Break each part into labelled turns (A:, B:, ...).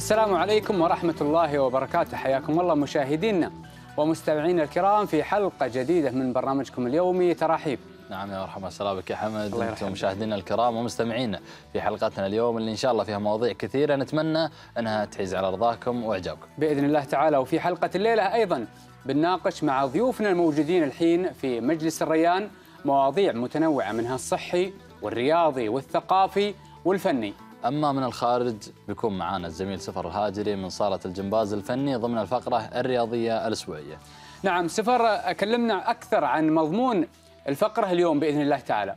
A: السلام عليكم ورحمة الله وبركاته حياكم الله مشاهدينا ومستمعينا الكرام
B: في حلقة جديدة من برنامجكم اليومي تراحيب نعم يا مرحبا مساء بك يا حمد انتم مشاهدينا الكرام ومستمعينا في حلقتنا اليوم اللي ان شاء الله فيها مواضيع كثيره نتمنى انها تعز على رضاكم واعجابكم. باذن الله تعالى وفي حلقه الليله ايضا بنناقش مع
A: ضيوفنا الموجودين الحين في مجلس الريان مواضيع متنوعه منها الصحي
B: والرياضي والثقافي والفني. أما من الخارج بيكون معانا الزميل سفر الهاجري من صالة الجمباز الفني ضمن الفقرة الرياضية الأسبوعية نعم سفر
A: أكلمنا أكثر عن مضمون الفقرة اليوم بإذن الله تعالى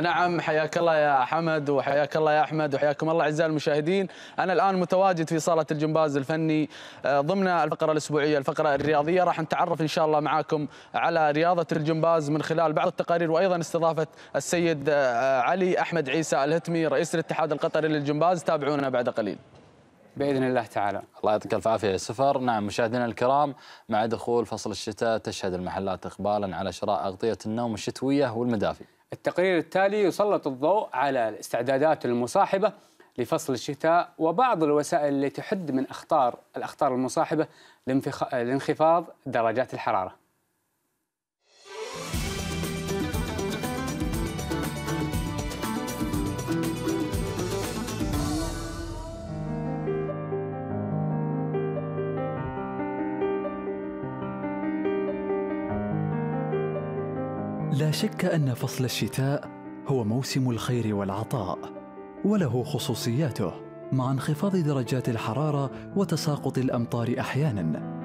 A: نعم حياك الله يا حمد وحياك الله يا احمد وحياكم الله اعزائي المشاهدين، انا الان متواجد في صاله الجمباز الفني آه، ضمن الفقره الاسبوعيه الفقره الرياضيه راح نتعرف ان شاء الله معاكم على رياضه الجمباز من خلال بعض التقارير وايضا استضافه السيد آه، علي احمد عيسى الهتمي رئيس الاتحاد القطري للجمباز، تابعونا
B: بعد قليل. باذن الله تعالى. الله يعطيك الف عافيه يا سفر، نعم مشاهدينا الكرام مع دخول فصل الشتاء تشهد المحلات اقبالا على شراء اغطيه النوم الشتويه والمدافي. التقرير التالي يسلط الضوء على الاستعدادات المصاحبة لفصل
A: الشتاء وبعض الوسائل التي تحد من أخطار الأخطار المصاحبة لانخفاض درجات الحرارة
C: لا شك أن فصل الشتاء هو موسم الخير والعطاء وله خصوصياته مع انخفاض درجات الحرارة وتساقط الأمطار أحيانا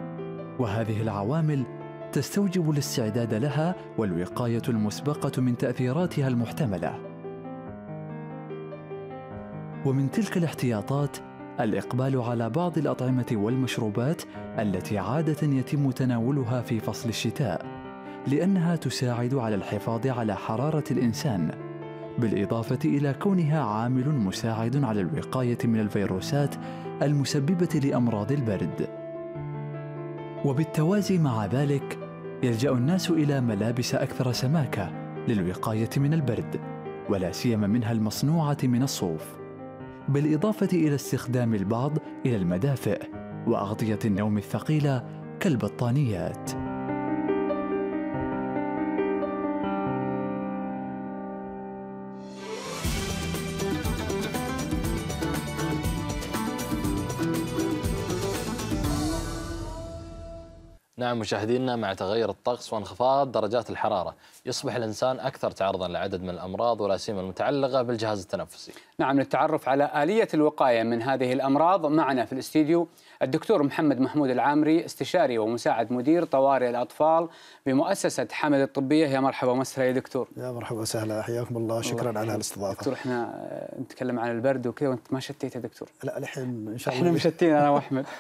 C: وهذه العوامل تستوجب الاستعداد لها والوقاية المسبقة من تأثيراتها المحتملة ومن تلك الاحتياطات الإقبال على بعض الأطعمة والمشروبات التي عادة يتم تناولها في فصل الشتاء لأنها تساعد على الحفاظ على حرارة الإنسان، بالإضافة إلى كونها عامل مساعد على الوقاية من الفيروسات المسببة لأمراض البرد. وبالتوازي مع ذلك، يلجأ الناس إلى ملابس أكثر سماكة للوقاية من البرد، ولا سيما منها المصنوعة من الصوف. بالإضافة إلى استخدام البعض إلى المدافئ وأغطية النوم الثقيلة كالبطانيات.
B: نعم مشاهدينا مع تغير الطقس وانخفاض درجات الحرارة يصبح الإنسان أكثر تعرضا لعدد من الأمراض ولا سيما المتعلقة بالجهاز التنفسي
A: نعم للتعرف على آلية الوقاية من هذه الأمراض معنا في الاستديو الدكتور محمد محمود العامري استشاري ومساعد مدير طوارئ الأطفال بمؤسسة حمد الطبية يا مرحبا ومسهلا يا دكتور يا
D: مرحبا وسهلا حياكم
A: الله شكرا الله على الاستضافة دكتور احنا نتكلم عن البرد وكذا وانت ما شتيت يا دكتور لا الحين ان شاء الله احنا مشتين انا واحمد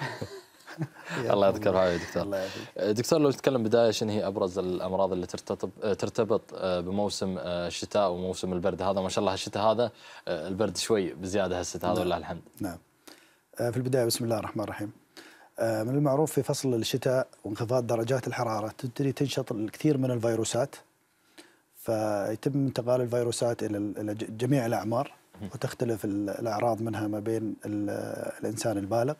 B: الله يذكر يا دكتور أه، دكتور لو نتكلم بدايه شنو هي ابرز الامراض اللي ترتطب أه، ترتبط أه، بموسم الشتاء وموسم البرد هذا ما شاء الله الشتاء هذا البرد شوي بزياده هالشتاء هذا نعم. ولله الحمد
D: نعم في البدايه بسم الله الرحمن الرحيم من المعروف في فصل الشتاء وانخفاض درجات الحراره تبتدي تنشط الكثير من الفيروسات فيتم انتقال الفيروسات الى جميع الاعمار وتختلف الاعراض منها ما بين الانسان البالغ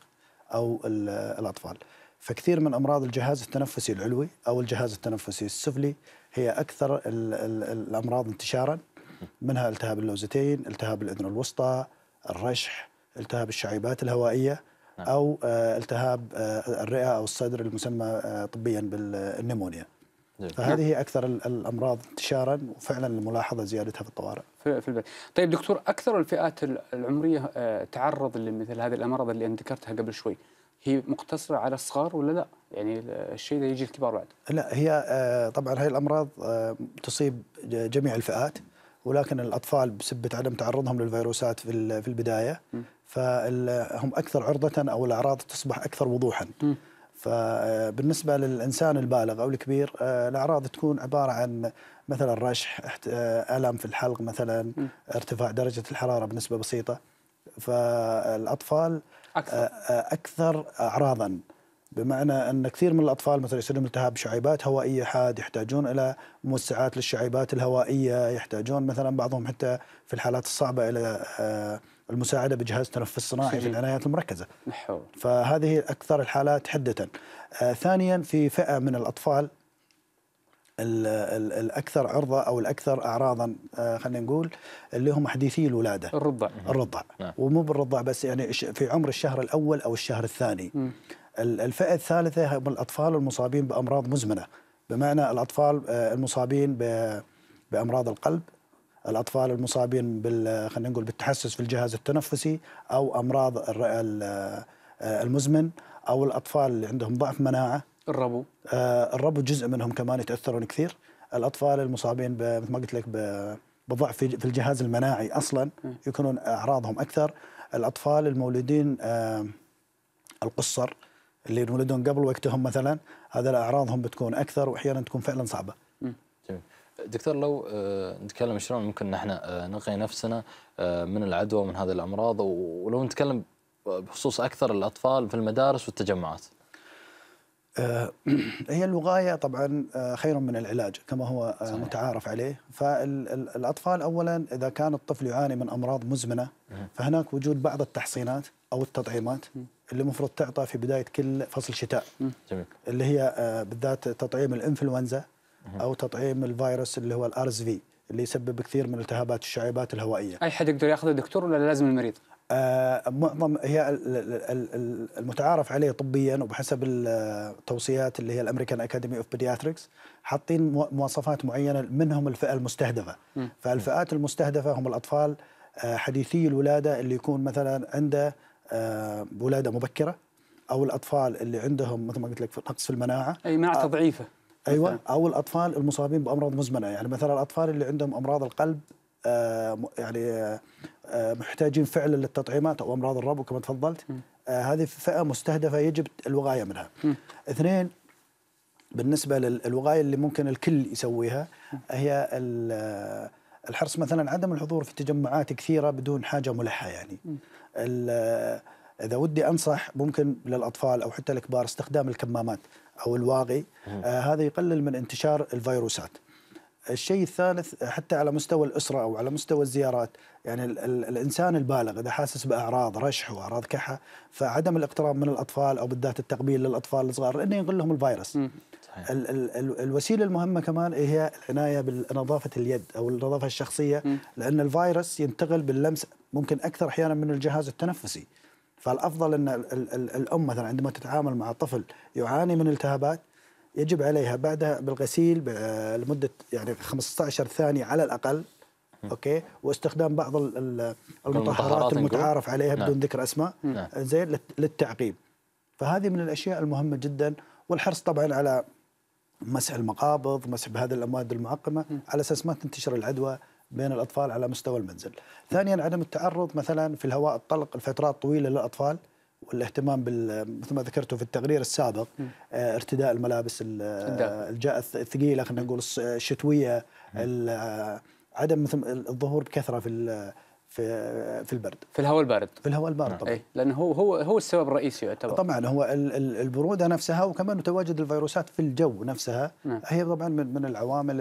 D: او الاطفال. فكثير من امراض الجهاز التنفسي العلوي او الجهاز التنفسي السفلي هي اكثر الـ الـ الامراض انتشارا منها التهاب اللوزتين، التهاب الاذن الوسطى، الرشح، التهاب الشعيبات الهوائيه نعم. او آه، التهاب آه، الرئه او الصدر المسمى آه، طبيا بالنمونيا. نعم. فهذه اكثر الامراض انتشارا وفعلا الملاحظه زيادتها في الطوارئ.
A: في البيت. طيب دكتور اكثر الفئات العمريه آه، تعرض لمثل هذه الامراض اللي انت ذكرتها قبل شوي هي مقتصره على الصغار ولا لا؟ يعني الشيء ده يجي الكبار بعد.
D: لا هي آه، طبعا هذه الامراض آه، تصيب جميع الفئات ولكن الاطفال بسبب عدم تعرضهم للفيروسات في في البدايه فهم اكثر عرضه او الاعراض تصبح اكثر وضوحا. فبالنسبة للإنسان البالغ أو الكبير آه، الأعراض تكون عبارة عن مثلا رشح آه، ألم في الحلق مثلا ارتفاع درجة الحرارة بنسبة بسيطة فالأطفال أكثر, آه، أكثر أعراضاً بمعنى ان كثير من الاطفال مثلا يصير لهم التهاب شعيبات هوائيه حاد يحتاجون الى موسعات للشعيبات الهوائيه يحتاجون مثلا بعضهم حتى في الحالات الصعبه الى المساعده بجهاز تنفس صناعي في العنايات المركزه. فهذه اكثر الحالات حده. آه ثانيا في فئه من الاطفال الاكثر عرضه او الاكثر اعراضا آه خلينا نقول اللي هم حديثي الولاده الرضع الرضع نعم. ومو بالرضع بس يعني في عمر الشهر الاول او الشهر الثاني الفئه الثالثه هم الاطفال المصابين بامراض مزمنه بمعنى الاطفال آه، المصابين بامراض القلب الاطفال المصابين بال خلينا نقول بالتحسس في الجهاز التنفسي او امراض المزمن او الاطفال اللي عندهم ضعف مناعه الربو آه، الربو جزء منهم كمان يتاثرون كثير الاطفال المصابين مثل ما قلت لك بضعف في الجهاز المناعي اصلا يكونون اعراضهم اكثر الاطفال المولودين آه، القصر اللي ينولدون قبل وقتهم مثلا هذا اعراضهم بتكون اكثر واحيانا تكون فعلا صعبه
B: دكتور لو آه، نتكلم شلون ممكن نحن آه، نقي نفسنا آه، من العدوى ومن هذه الامراض ولو نتكلم بخصوص اكثر الاطفال في المدارس والتجمعات.
D: هي الوقايه طبعا خير من العلاج كما هو صحيح. متعارف عليه فالاطفال اولا اذا كان الطفل يعاني من امراض مزمنه فهناك وجود بعض التحصينات او التطعيمات اللي المفروض تعطى في بدايه كل فصل شتاء جميل. اللي هي بالذات تطعيم الانفلونزا او تطعيم الفيروس اللي هو الارز في اللي يسبب كثير من التهابات الشعيبات الهوائيه
A: اي حد يقدر ياخذه دكتور ولا لازم المريض
D: آه، معظم هي المتعارف عليه طبيا وبحسب التوصيات اللي هي الامريكان اكاديمي اوف بيدياتريكس حاطين مواصفات معينه منهم الفئه المستهدفه فالفئات المستهدفه هم الاطفال آه، حديثي الولاده اللي يكون مثلا عنده آه، ولاده مبكره او الاطفال اللي عندهم مثل ما قلت لك نقص في المناعه اي مناعه ضعيفه ايوه او الاطفال المصابين بامراض مزمنه يعني مثلا الاطفال اللي عندهم امراض القلب آه، يعني آه، آه، محتاجين فعلا للتطعيمات او امراض الربو كما تفضلت هذه فئه مستهدفه يجب الوقايه منها. اثنين بالنسبه للوقايه اللي ممكن الكل يسويها هي الحرص مثلا عدم الحضور في تجمعات كثيره بدون حاجه ملحه يعني. اذا ودي انصح ممكن للاطفال او حتى الكبار استخدام الكمامات او الواقي آه هذا يقلل من انتشار الفيروسات الشيء الثالث حتى على مستوى الأسرة أو على مستوى الزيارات يعني الـ الـ الإنسان البالغ إذا حاسس بأعراض رشح وأعراض كحة فعدم الاقتراب من الأطفال أو بالذات التقبيل للأطفال الصغار لأنه ينقل لهم الفيروس صحيح. الـ الـ الوسيلة المهمة كمان هي العناية بنظافة اليد أو النظافة الشخصية م. لأن الفيروس ينتقل باللمس ممكن أكثر أحيانا من الجهاز التنفسي فالافضل ان الام مثلا عندما تتعامل مع طفل يعاني من التهابات يجب عليها بعدها بالغسيل آه، لمده يعني 15 ثانيه على الاقل اوكي واستخدام بعض المطهرات المتعارف عليها نعم. بدون ذكر اسماء نعم. زين للتعقيم فهذه من الاشياء المهمه جدا والحرص طبعا على مسح المقابض مسح بهذه المواد المعقمه على اساس ما تنتشر العدوى بين الأطفال على مستوى المنزل ثانيا عدم التعرض مثلا في الهواء الطلق لفترات طويلة للأطفال والاهتمام بال مثل ما ذكرته في التقرير السابق آه، ارتداء الملابس الثقيله خلينا نقول الشتويه عدم مثل الظهور بكثره في في في البرد في الهواء البارد في الهواء البارد نعم.
A: طبعا أي لانه هو هو هو السبب الرئيسي يعتبر طبعا
D: هو البروده نفسها وكمان تواجد الفيروسات في الجو نفسها نعم. هي طبعا من, من العوامل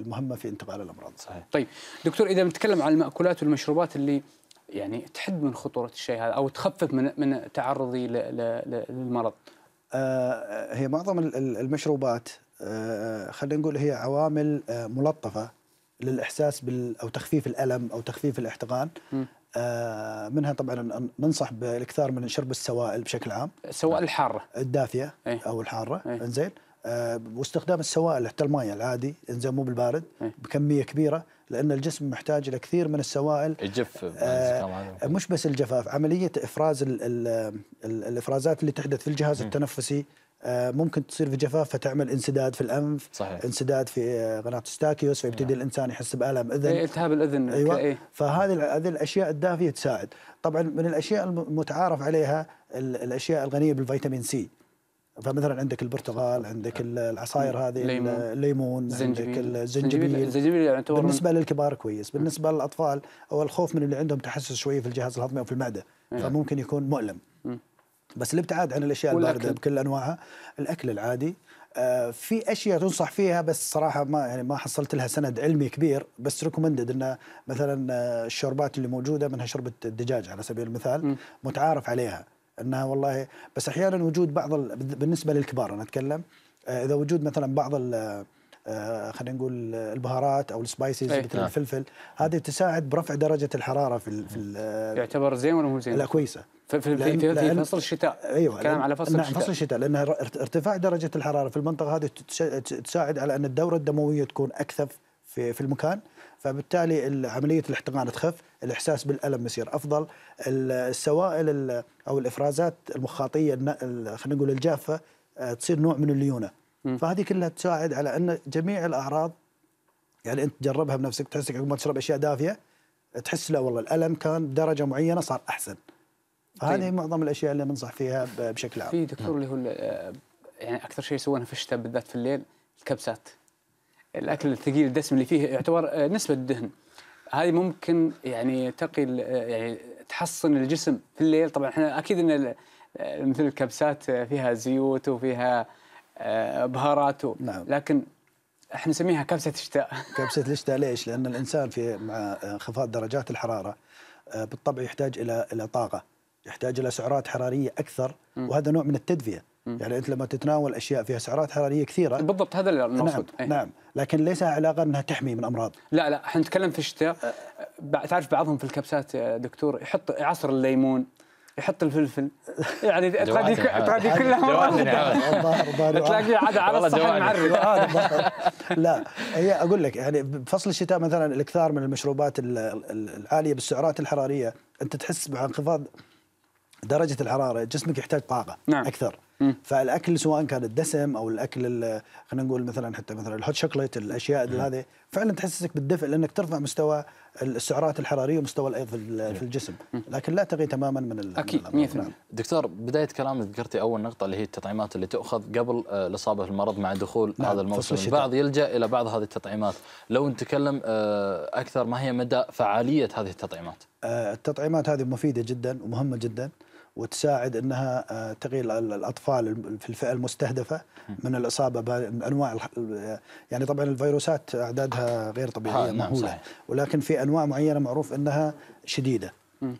D: المهمه في انتقال الامراض صحيح
A: طيب دكتور اذا بنتكلم عن الماكولات والمشروبات اللي يعني تحد من خطوره الشيء هذا او تخفف من من تعرضي للمرض
D: آه،, آه هي معظم المشروبات آه،, آه خلينا نقول هي عوامل آه ملطفه للاحساس بال او تخفيف الالم او تخفيف الاحتقان آه منها طبعا ننصح بالاكثار من شرب السوائل بشكل عام السوائل الحاره الدافيه ايه؟ او الحاره ايه؟ انزين آه واستخدام السوائل حتى الماء العادي انزين مو بالبارد ايه؟ بكميه كبيره لان الجسم محتاج الى كثير من السوائل الجف آه, آه، مش بس الجفاف عمليه افراز الـ الـ الـ الافرازات اللي تحدث في الجهاز ايه؟ التنفسي آه، ممكن تصير في جفاف فتعمل انسداد في الانف صحيح. انسداد في آه، قناه ستاكيوس فيبتدي يعني. الانسان يحس بالم اذن إيه،
A: التهاب الاذن ايوه إيه؟
D: فهذه هذه الاشياء الدافيه تساعد طبعا من الاشياء المتعارف عليها الاشياء الغنيه بالفيتامين سي فمثلا عندك البرتقال عندك آه. العصاير هذه الليمون, الليمون عندك الزنجبيل الزنجبيل يعتبر يعني بالنسبه للكبار كويس بالنسبه للاطفال او الخوف من اللي عندهم تحسس شويه في الجهاز الهضمي او في المعده إيه. فممكن يكون مؤلم بس الابتعاد عن الاشياء البارده بكل انواعها الاكل العادي آه، في اشياء تنصح فيها بس صراحه ما يعني ما حصلت لها سند علمي كبير بس ريكومندد انه مثلا آه، الشوربات اللي موجوده منها شوربه الدجاج على سبيل المثال متعارف عليها انها والله بس احيانا وجود بعض بالنسبه للكبار انا اتكلم آه، اذا وجود مثلا بعض آه، خلينا نقول البهارات او السبايسز إيه. مثل نعم. الفلفل هذه تساعد برفع درجه الحراره في في
A: يعتبر زين ولا مو زين؟ لا كويسه
D: في في, لأن في, لأن في فصل
A: الشتاء ايوه كلام على فصل نعم، الشتاء فصل
D: الشتاء لان ارتفاع درجه الحراره في المنطقه هذه تساعد على ان الدوره الدمويه تكون اكثف في في المكان فبالتالي عمليه الاحتقان تخف الاحساس بالالم يصير افضل السوائل او الافرازات المخاطيه خلينا نقول الجافه آه، تصير نوع من الليونه فهذه كلها تساعد على ان جميع الاعراض يعني انت تجربها بنفسك تحسك عقب ما تشرب اشياء دافيه تحس لا والله الالم كان بدرجه معينه صار احسن فهذه طيب. معظم الاشياء اللي ننصح فيها بشكل عام في دكتور اللي هو يعني اكثر
A: شيء يسوونه في الشتاء بالذات في الليل الكبسات الاكل الثقيل الدسم اللي فيه يعتبر آه، نسبه دهن هذه ممكن يعني تقي آه، يعني تحصن الجسم في الليل طبعا احنا اكيد ان آه، مثل الكبسات فيها زيوت وفيها
D: آه، بهاراته نعم. لكن احنا نسميها كبسه الشتاء كبسه الشتاء ليش؟ لان الانسان في مع انخفاض درجات الحراره آه، بالطبع يحتاج الى الى طاقه يحتاج الى سعرات حراريه اكثر وهذا نوع من التدفئه يعني انت لما تتناول اشياء فيها سعرات حراريه كثيره بالضبط هذا اللي المقصود نعم, أيه. نعم لكن ليس علاقه انها تحمي من امراض
A: لا لا احنا نتكلم في الشتاء آه. تعرف بعضهم في الكبسات دكتور يحط عصر الليمون يحط الفلفل
D: يعني تلاقي تلاقي كلها تلاقي عاد على الصحن معرق لا هي اقول لك يعني بفصل الشتاء مثلا الاكثار من المشروبات العاليه بالسعرات الحراريه انت تحس مع انخفاض درجه الحراره جسمك يحتاج طاقه نعم. اكثر فالاكل سواء كان الدسم او الاكل خلينا نقول مثلا حتى مثلا الهوت شوكليت الاشياء هذه فعلا تحسسك بالدفء لانك ترفع مستوى السعرات الحراريه ومستوى الايض في الجسم لكن لا تغي تماما من اكيد 100% نعم.
B: دكتور بدايه كلامك ذكرتي اول نقطه اللي هي التطعيمات اللي تؤخذ قبل آه، الاصابه بالمرض مع دخول نعم هذا الموسم البعض يلجا الى بعض هذه التطعيمات لو نتكلم آه، اكثر ما هي مدى فعاليه هذه التطعيمات
D: آه، التطعيمات هذه مفيده جدا ومهمه جدا وتساعد انها آه، تقيل الاطفال في الفئه المستهدفه من الاصابه بانواع يعني طبعا الفيروسات اعدادها غير طبيعيه نعم، مهوله ولكن في انواع معينه معروف انها شديده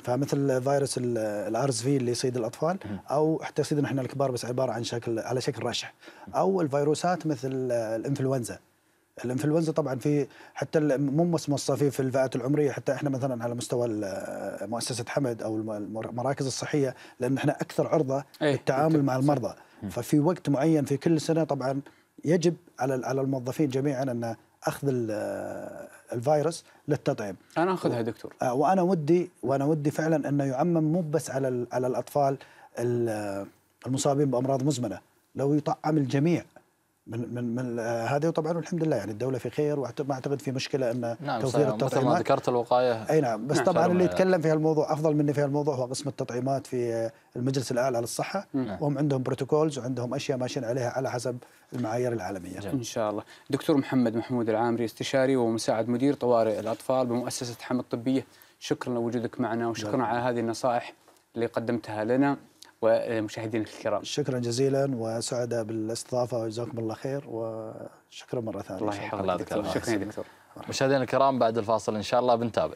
D: فمثل فيروس الارز في اللي يصيد الاطفال او حتى يصيدنا احنا الكبار بس عباره عن شكل على شكل رشح او الفيروسات مثل الانفلونزا الانفلونزا طبعا في حتى مو بس في الفئات العمريه حتى احنا مثلا على مستوى مؤسسه حمد او المراكز الصحيه لان احنا اكثر عرضه إيه، للتعامل مع المرضى ففي وقت معين في كل سنه طبعا يجب على على الموظفين جميعا ان اخذ الفيروس للتطعيم
A: انا اخذها دكتور
D: آه، وانا ودي وانا ودي فعلا انه يعمم مو بس على على الاطفال المصابين بامراض مزمنه لو يطعم الجميع من من من آه، هذا طبعا الحمد لله يعني الدوله في خير وما اعتقد في مشكله ان نعم توفير التطعيمات مثل ما ذكرت
B: الوقايه اي نعم بس نعم طبعا اللي يتكلم
D: في هالموضوع افضل مني في هالموضوع هو قسم التطعيمات في آه، المجلس الاعلى للصحه نعم. وهم عندهم بروتوكولز وعندهم اشياء ماشيين عليها على حسب المعايير العالميه ان
A: شاء الله دكتور محمد محمود العامري استشاري ومساعد مدير طوارئ الاطفال بمؤسسه حمد الطبيه شكرا لوجودك معنا وشكرا على هذه النصائح اللي قدمتها لنا ومشاهدين الكرام
D: شكرا جزيلا وسعداء بالاستضافة وجزاكم الله خير وشكرا مرة ثانية الله يحفظك دكتور شكرا يا دكتور
B: مشاهدينا الكرام بعد الفاصل إن شاء الله بنتابع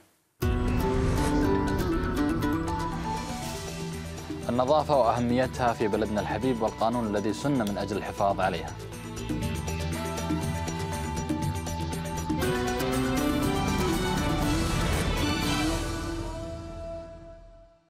B: النظافة وأهميتها في بلدنا الحبيب والقانون الذي سن من أجل الحفاظ عليها